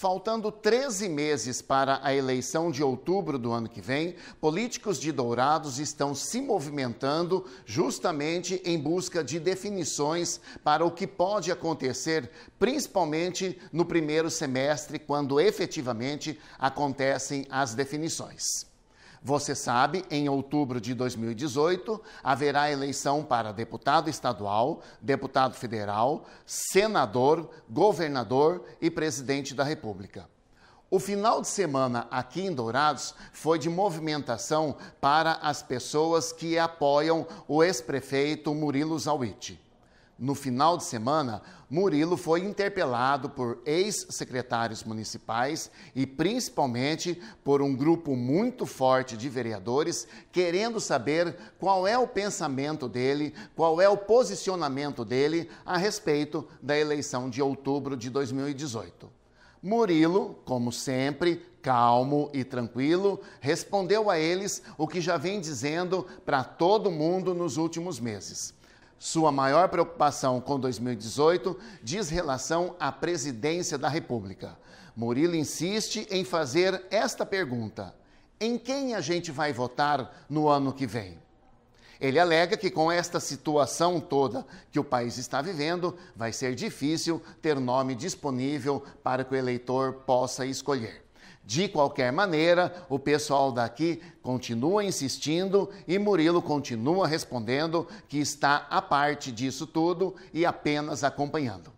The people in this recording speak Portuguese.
Faltando 13 meses para a eleição de outubro do ano que vem, políticos de Dourados estão se movimentando justamente em busca de definições para o que pode acontecer, principalmente no primeiro semestre, quando efetivamente acontecem as definições. Você sabe, em outubro de 2018, haverá eleição para deputado estadual, deputado federal, senador, governador e presidente da República. O final de semana aqui em Dourados foi de movimentação para as pessoas que apoiam o ex-prefeito Murilo Zawiti no final de semana, Murilo foi interpelado por ex-secretários municipais e principalmente por um grupo muito forte de vereadores querendo saber qual é o pensamento dele, qual é o posicionamento dele a respeito da eleição de outubro de 2018. Murilo, como sempre, calmo e tranquilo, respondeu a eles o que já vem dizendo para todo mundo nos últimos meses sua maior preocupação com 2018 diz relação à presidência da República. Murilo insiste em fazer esta pergunta: em quem a gente vai votar no ano que vem? Ele alega que com esta situação toda que o país está vivendo, vai ser difícil ter nome disponível para que o eleitor possa escolher. De qualquer maneira, o pessoal daqui continua insistindo e Murilo continua respondendo que está à parte disso tudo e apenas acompanhando.